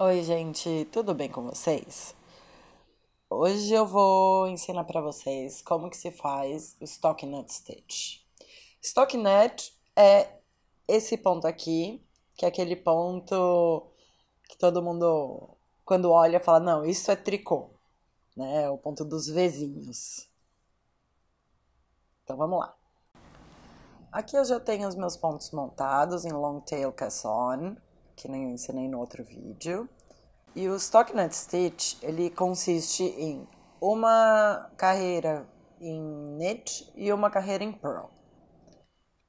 Oi, gente, tudo bem com vocês? Hoje eu vou ensinar para vocês como que se faz o stockinette stitch. Stockinette é esse ponto aqui, que é aquele ponto que todo mundo quando olha fala: "Não, isso é tricô", né? É o ponto dos vizinhos. Então vamos lá. Aqui eu já tenho os meus pontos montados em long tail on que nem eu ensinei no outro vídeo. E o Stock knit Stitch, ele consiste em uma carreira em knit e uma carreira em purl,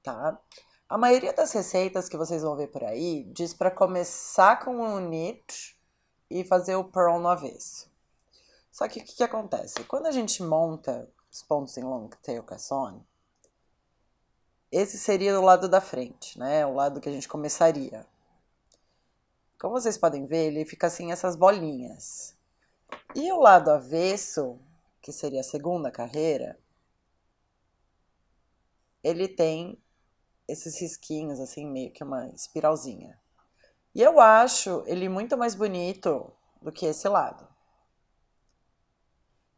tá? A maioria das receitas que vocês vão ver por aí diz para começar com o knit e fazer o purl no avesso. Só que o que, que acontece? Quando a gente monta os pontos em long tail cassone, esse seria o lado da frente, né? O lado que a gente começaria. Como vocês podem ver, ele fica assim, essas bolinhas. E o lado avesso, que seria a segunda carreira, ele tem esses risquinhos, assim, meio que uma espiralzinha. E eu acho ele muito mais bonito do que esse lado.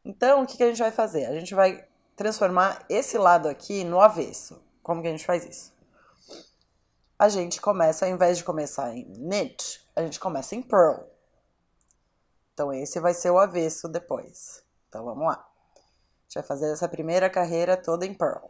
Então, o que, que a gente vai fazer? A gente vai transformar esse lado aqui no avesso. Como que a gente faz isso? a gente começa, ao invés de começar em knit, a gente começa em purl. Então, esse vai ser o avesso depois. Então, vamos lá. A gente vai fazer essa primeira carreira toda em purl.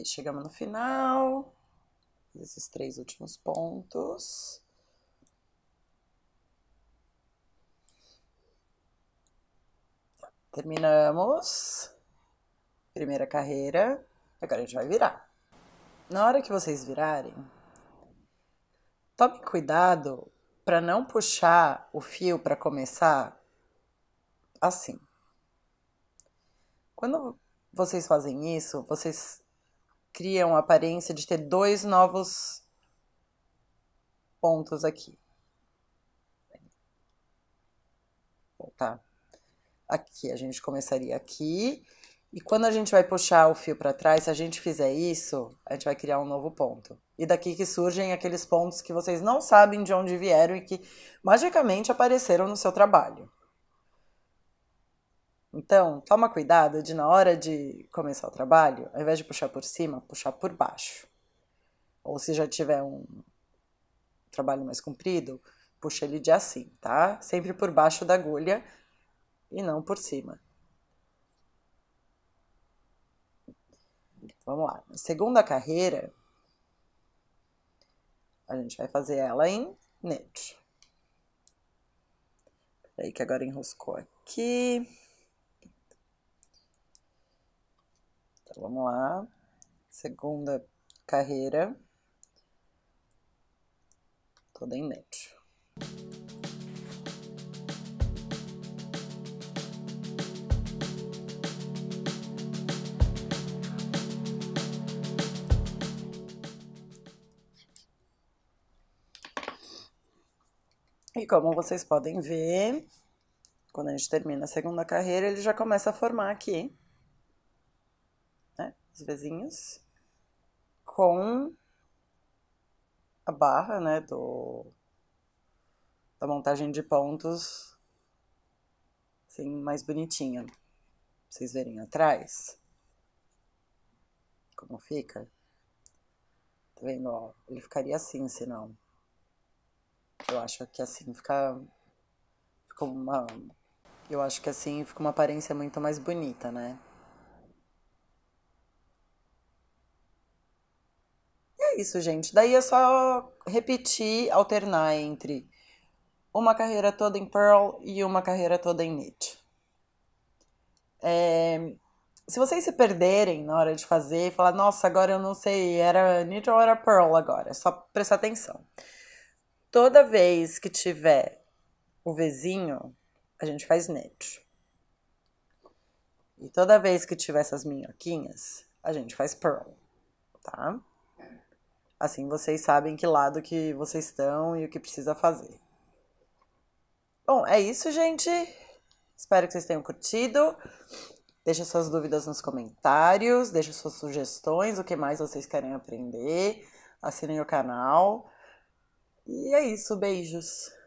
aqui, chegamos no final. Esses três últimos pontos. Terminamos. Primeira carreira. Agora a gente vai virar. Na hora que vocês virarem, tome cuidado para não puxar o fio para começar assim. Quando vocês fazem isso, vocês criam a aparência de ter dois novos pontos aqui. Tá. Aqui, a gente começaria aqui. E quando a gente vai puxar o fio para trás, se a gente fizer isso, a gente vai criar um novo ponto. E daqui que surgem aqueles pontos que vocês não sabem de onde vieram e que magicamente apareceram no seu trabalho. Então, toma cuidado de na hora de começar o trabalho, ao invés de puxar por cima, puxar por baixo. Ou se já tiver um trabalho mais comprido, puxa ele de assim, tá? Sempre por baixo da agulha e não por cima. Vamos lá. Segunda carreira, a gente vai fazer ela em net. Peraí que agora enroscou aqui. Então, vamos lá. Segunda carreira. Toda em net. E como vocês podem ver, quando a gente termina a segunda carreira, ele já começa a formar aqui os vizinhos, com a barra, né, do, da montagem de pontos, assim, mais bonitinha. Pra vocês verem atrás como fica. Tá vendo, ó? Ele ficaria assim, senão. Eu acho que assim fica... Fica uma... Eu acho que assim fica uma aparência muito mais bonita, né? isso, gente. Daí é só repetir, alternar entre uma carreira toda em Pearl e uma carreira toda em Knit. É, se vocês se perderem na hora de fazer, falar, nossa, agora eu não sei, era Knit ou era Pearl agora, é só prestar atenção. Toda vez que tiver o vizinho, a gente faz Knit. E toda vez que tiver essas minhoquinhas, a gente faz Pearl, tá? Assim vocês sabem que lado que vocês estão e o que precisa fazer. Bom, é isso, gente. Espero que vocês tenham curtido. Deixa suas dúvidas nos comentários, deixa suas sugestões, o que mais vocês querem aprender. Assinem o canal. E é isso, beijos.